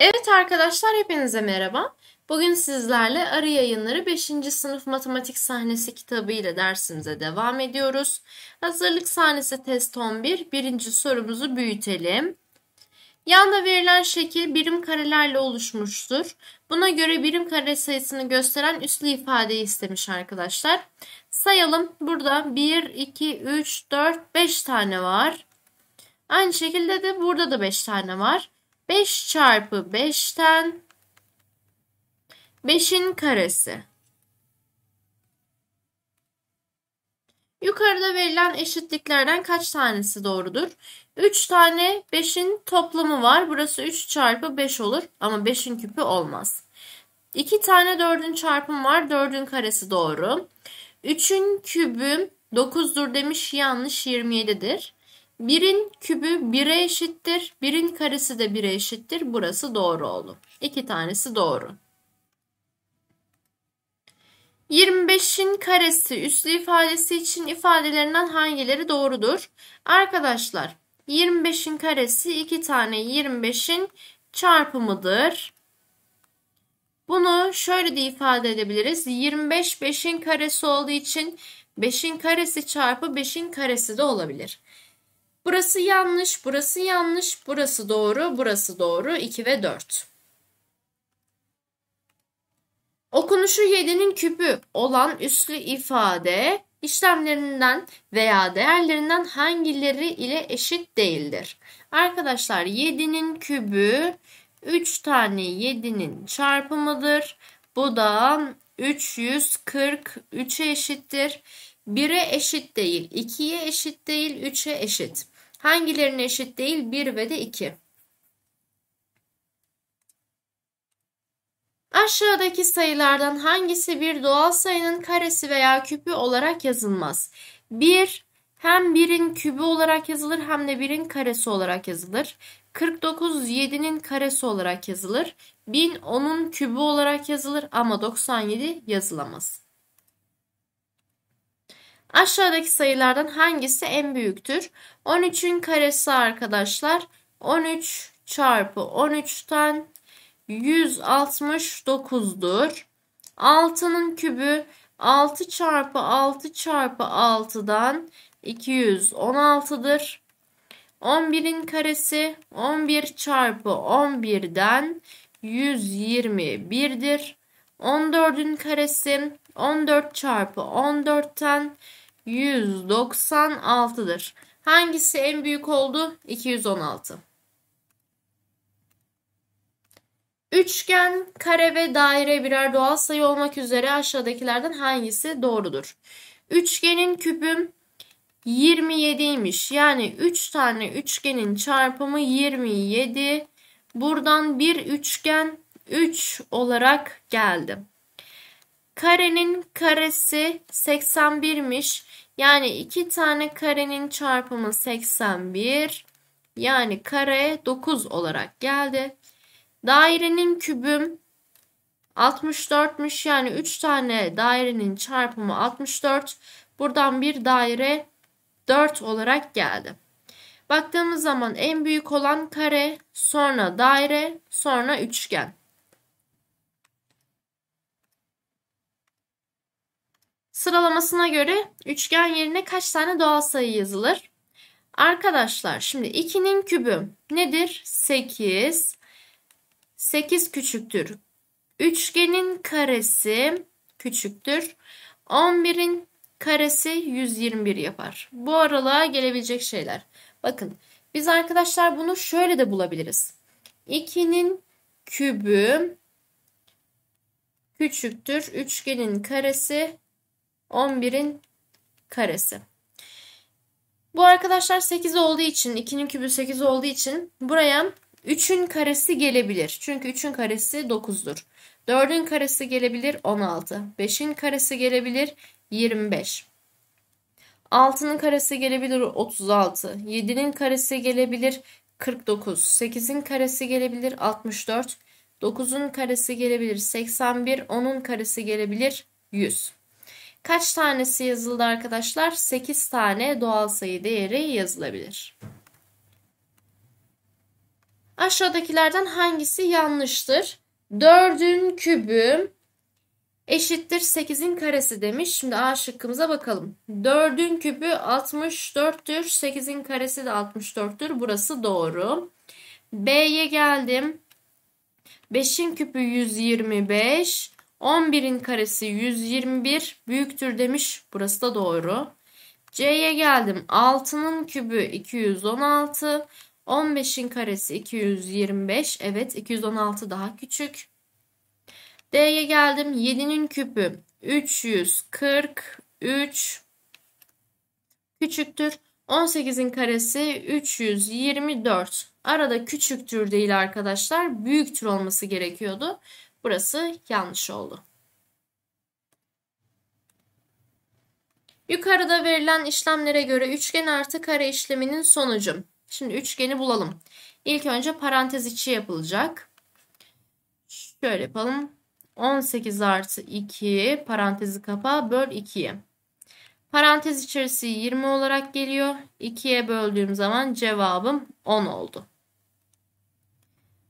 Evet arkadaşlar hepinize merhaba. Bugün sizlerle Arı Yayınları 5. Sınıf Matematik Sahnesi kitabı ile dersimize devam ediyoruz. Hazırlık sahnesi test 11. Birinci sorumuzu büyütelim. Yanda verilen şekil birim karelerle oluşmuştur. Buna göre birim kare sayısını gösteren üslü ifadeyi istemiş arkadaşlar. Sayalım. Burada 1, 2, 3, 4, 5 tane var. Aynı şekilde de burada da 5 tane var. 5 çarpı 5'ten 5'in karesi. Yukarıda verilen eşitliklerden kaç tanesi doğrudur? 3 tane 5'in toplamı var. Burası 3 çarpı 5 olur ama 5'in küpü olmaz. 2 tane 4'ün çarpımı var. 4'ün karesi doğru. 3'ün kübü 9'dur demiş yanlış 27'dir. 1'in kübü 1'e eşittir. 1'in karesi de 1'e eşittir. Burası doğru oldu. 2 tanesi doğru. 25'in karesi üslü ifadesi için ifadelerinden hangileri doğrudur? Arkadaşlar 25'in karesi 2 tane 25'in çarpımıdır. Bunu şöyle de ifade edebiliriz. 25 5'in karesi olduğu için 5'in karesi çarpı 5'in karesi de olabilir. Burası yanlış, burası yanlış, burası doğru, burası doğru 2 ve 4. Okunuşu 7'nin küpü olan üslü ifade işlemlerinden veya değerlerinden hangileri ile eşit değildir? Arkadaşlar 7'nin kübü 3 tane 7'nin çarpımıdır. Bu da 343'e eşittir. 1'e eşit değil, 2'ye eşit değil, 3'e eşit. Hangilerine eşit değil? 1 ve de 2. Aşağıdaki sayılardan hangisi bir doğal sayının karesi veya küpü olarak yazılmaz? 1 hem 1'in kübü olarak yazılır hem de 1'in karesi olarak yazılır. 49 7'nin karesi olarak yazılır. 1000 10'un kübü olarak yazılır ama 97 yazılamaz. Aşağıdaki sayılardan hangisi en büyüktür? 13'ün karesi arkadaşlar 13 çarpı 13'ten 169'dur. 6'nın kübü 6 çarpı 6 çarpı 6'dan 216'dır. 11'in karesi 11 çarpı 11'den 121'dir. 14'ün karesi 14 çarpı 14'ten 196'dır. Hangisi en büyük oldu? 216. Üçgen, kare ve daire birer doğal sayı olmak üzere aşağıdakilerden hangisi doğrudur? Üçgenin küpü 27'ymiş. Yani 3 tane üçgenin çarpımı 27. Buradan bir üçgen 3 olarak geldi. Karenin karesi 81'miş. Yani 2 tane karenin çarpımı 81. Yani kare 9 olarak geldi. Dairenin kübü 64'müş. Yani 3 tane dairenin çarpımı 64. Buradan bir daire 4 olarak geldi. Baktığımız zaman en büyük olan kare, sonra daire, sonra üçgen. Sıralamasına göre üçgen yerine kaç tane doğal sayı yazılır? Arkadaşlar şimdi 2'nin kübü nedir? 8. 8 küçüktür. Üçgenin karesi küçüktür. 11'in karesi 121 yapar. Bu aralığa gelebilecek şeyler. Bakın biz arkadaşlar bunu şöyle de bulabiliriz. 2'nin kübü küçüktür. Üçgenin karesi 11'in karesi. Bu arkadaşlar 8 olduğu için 2'nin kübü 8 olduğu için buraya 3'ün karesi gelebilir. Çünkü 3'ün karesi 9'dur. 4'ün karesi gelebilir 16. 5'in karesi gelebilir 25. 6'nın karesi gelebilir 36. 7'nin karesi gelebilir 49. 8'in karesi gelebilir 64. 9'un karesi gelebilir 81. 10'un karesi gelebilir 100. Kaç tanesi yazıldı arkadaşlar? 8 tane doğal sayı değeri yazılabilir. Aşağıdakilerden hangisi yanlıştır? 4'ün kübü eşittir 8'in karesi demiş. Şimdi A şıkkımıza bakalım. 4'ün kübü 64'tür. 8'in karesi de 64'tür. Burası doğru. B'ye geldim. 5'in küpü 125. 11'in karesi 121 büyüktür demiş. Burası da doğru. C'ye geldim. 6'nın kübü 216. 15'in karesi 225. Evet 216 daha küçük. D'ye geldim. 7'nin küpü 343 küçüktür. 18'in karesi 324. Arada küçüktür değil arkadaşlar. Büyüktür olması gerekiyordu. Burası yanlış oldu. Yukarıda verilen işlemlere göre üçgen artı kare işleminin sonucu Şimdi üçgeni bulalım. İlk önce parantez içi yapılacak. Şöyle yapalım. 18 artı 2 parantezi kapa böl 2'ye. Parantez içerisi 20 olarak geliyor. 2'ye böldüğüm zaman cevabım 10 oldu.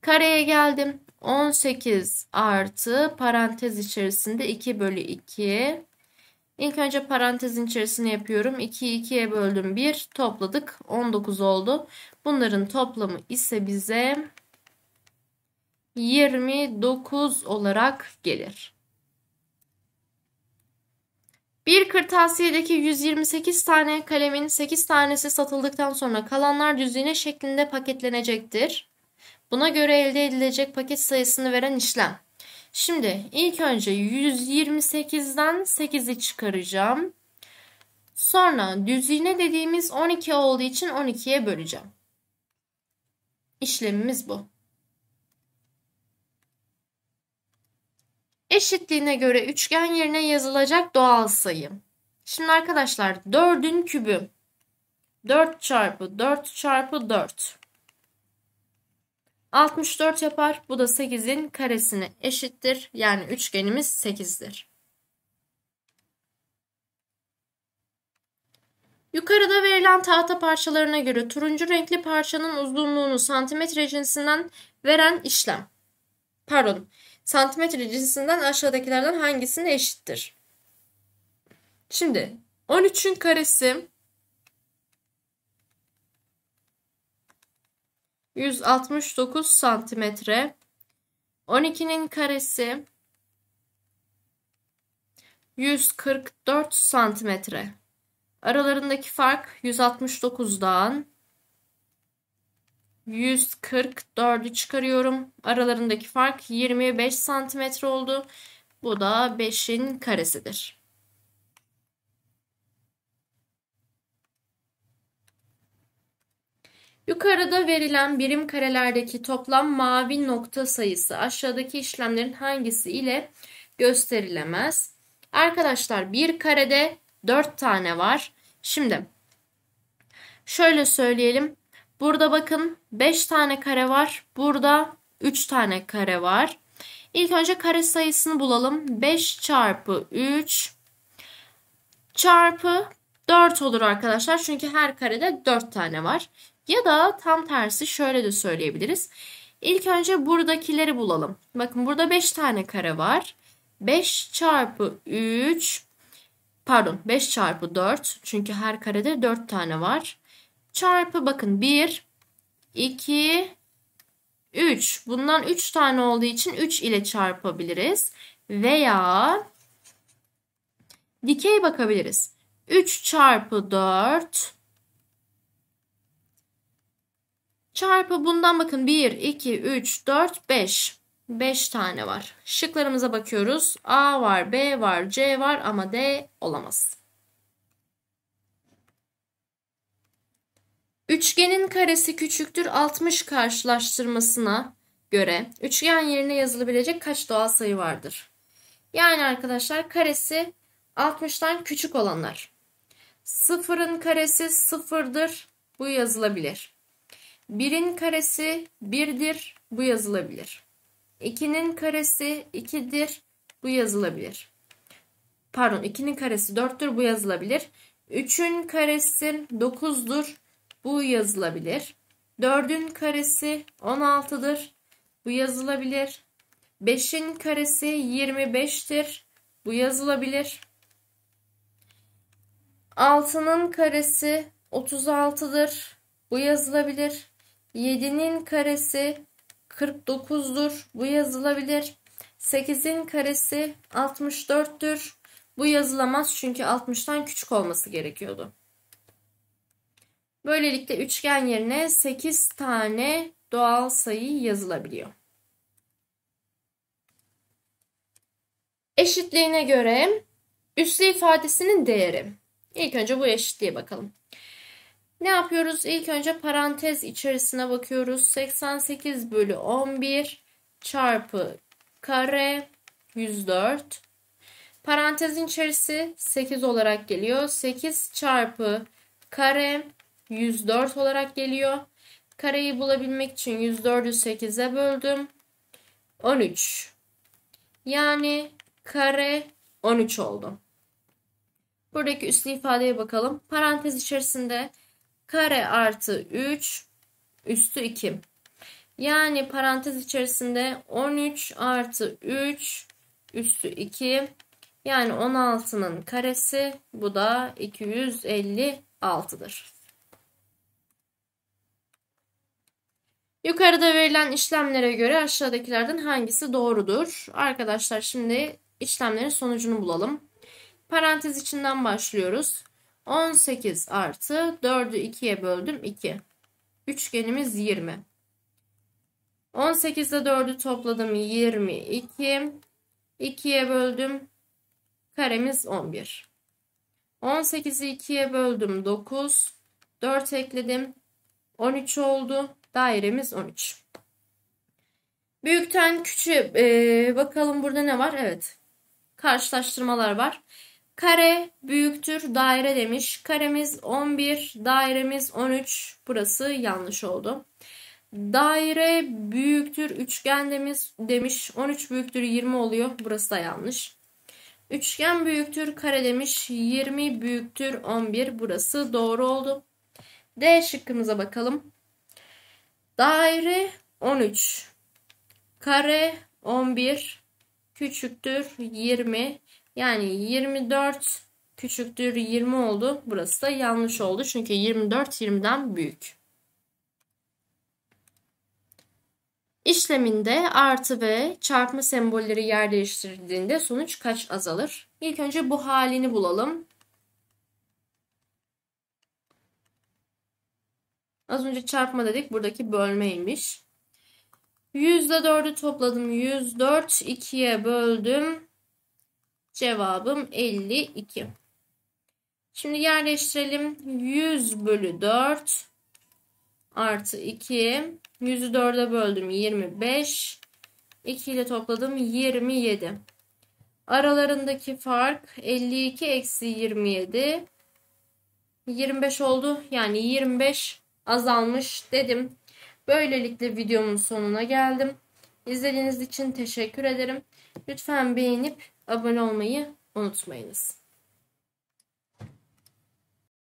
Kareye geldim. 18 artı parantez içerisinde 2 bölü 2 İlk önce parantezin içerisine yapıyorum. 2'yi 2'ye böldüm 1 topladık 19 oldu. Bunların toplamı ise bize 29 olarak gelir. Bir kırtasiyedeki 128 tane kalemin 8 tanesi satıldıktan sonra kalanlar düzine şeklinde paketlenecektir. Buna göre elde edilecek paket sayısını veren işlem. Şimdi ilk önce 128'den 8'i çıkaracağım. Sonra düzine dediğimiz 12 olduğu için 12'ye böleceğim. İşlemimiz bu. Eşitliğine göre üçgen yerine yazılacak doğal sayı. Şimdi arkadaşlar 4'ün kübü 4 çarpı 4 çarpı 4. 64 yapar. Bu da 8'in karesine eşittir. Yani üçgenimiz 8'dir. Yukarıda verilen tahta parçalarına göre turuncu renkli parçanın uzunluğunu santimetre cinsinden veren işlem. Pardon. Santimetre cinsinden aşağıdakilerden hangisine eşittir? Şimdi 13'ün karesi 169 santimetre. 12'nin karesi 144 santimetre. Aralarındaki fark 169'dan 144'ü çıkarıyorum. Aralarındaki fark 25 santimetre oldu. Bu da 5'in karesidir. Yukarıda verilen birim karelerdeki toplam mavi nokta sayısı aşağıdaki işlemlerin hangisi ile gösterilemez? Arkadaşlar bir karede 4 tane var. Şimdi şöyle söyleyelim. Burada bakın 5 tane kare var. Burada 3 tane kare var. İlk önce kare sayısını bulalım. 5 çarpı 3 çarpı 4 olur arkadaşlar. Çünkü her karede 4 tane var. Ya da tam tersi şöyle de söyleyebiliriz. İlk önce buradakileri bulalım. Bakın burada 5 tane kare var. 5 çarpı 3 pardon 5 çarpı 4 çünkü her karede 4 tane var. Çarpı bakın 1 2 3 bundan 3 tane olduğu için 3 ile çarpabiliriz. Veya dikey bakabiliriz. 3 çarpı 4 Çarpı bundan bakın 1, 2, 3, 4, 5. 5 tane var. Şıklarımıza bakıyoruz. A var, B var, C var ama D olamaz. Üçgenin karesi küçüktür 60 karşılaştırmasına göre üçgen yerine yazılabilecek kaç doğal sayı vardır? Yani arkadaşlar karesi 60'tan küçük olanlar. Sıfırın karesi sıfırdır. Bu yazılabilir. 1'in karesi 1'dir. Bu yazılabilir. 2'nin karesi 2'dir. Bu yazılabilir. Pardon 2'nin karesi 4'tür. Bu yazılabilir. 3'ün karesi 9'dur. Bu yazılabilir. 4'ün karesi 16'dır. Bu yazılabilir. 5'in karesi 25'tir. Bu yazılabilir. 6'nın karesi 36'dır. Bu yazılabilir. 7'nin karesi 49'dur. Bu yazılabilir. 8'in karesi 64'tür. Bu yazılamaz çünkü 60'tan küçük olması gerekiyordu. Böylelikle üçgen yerine 8 tane doğal sayı yazılabiliyor. Eşitliğine göre üslü ifadesinin değeri. İlk önce bu eşitliğe bakalım. Ne yapıyoruz? İlk önce parantez içerisine bakıyoruz. 88 bölü 11 çarpı kare 104. Parantezin içerisi 8 olarak geliyor. 8 çarpı kare 104 olarak geliyor. Kareyi bulabilmek için 104'ü 8'e böldüm. 13. Yani kare 13 oldu. Buradaki üslü ifadeye bakalım. Parantez içerisinde kare artı 3 üstü 2. Yani parantez içerisinde 13 artı 3 üstü 2 yani 16'nın karesi bu da 256'dır. Yukarıda verilen işlemlere göre aşağıdakilerden hangisi doğrudur? Arkadaşlar şimdi işlemlerin sonucunu bulalım. Parantez içinden başlıyoruz. 18 artı 4'ü 2'ye böldüm 2. Üçgenimiz 20. 18 ile 4'ü topladım 22. 2'ye böldüm. Karemiz 11. 18'i 2'ye böldüm 9. 4 ekledim. 13 oldu. Dairemiz 13. Büyükten küçüğe e, bakalım burada ne var? Evet. Karşılaştırmalar var. Kare büyüktür daire demiş. Karemiz 11, dairemiz 13. Burası yanlış oldu. Daire büyüktür üçgen demiş. demiş. 13 büyüktür 20 oluyor. Burası da yanlış. Üçgen büyüktür kare demiş. 20 büyüktür 11. Burası doğru oldu. D şıkkımıza bakalım. Daire 13. Kare 11 küçüktür 20. Yani 24 küçüktür 20 oldu. Burası da yanlış oldu. Çünkü 24 20'den büyük. İşleminde artı ve çarpma sembolleri yer değiştirdiğinde sonuç kaç azalır? İlk önce bu halini bulalım. Az önce çarpma dedik. Buradaki bölmeymiş. %4'ü topladım. 104 2'ye böldüm. Cevabım 52. Şimdi yerleştirelim. 100 bölü 4 artı 2. 100'ü 4'e böldüm 25. 2 ile topladım 27. Aralarındaki fark 52 eksi 27. 25 oldu. Yani 25 azalmış dedim. Böylelikle videomun sonuna geldim. İzlediğiniz için teşekkür ederim. Lütfen beğenip abone olmayı unutmayınız.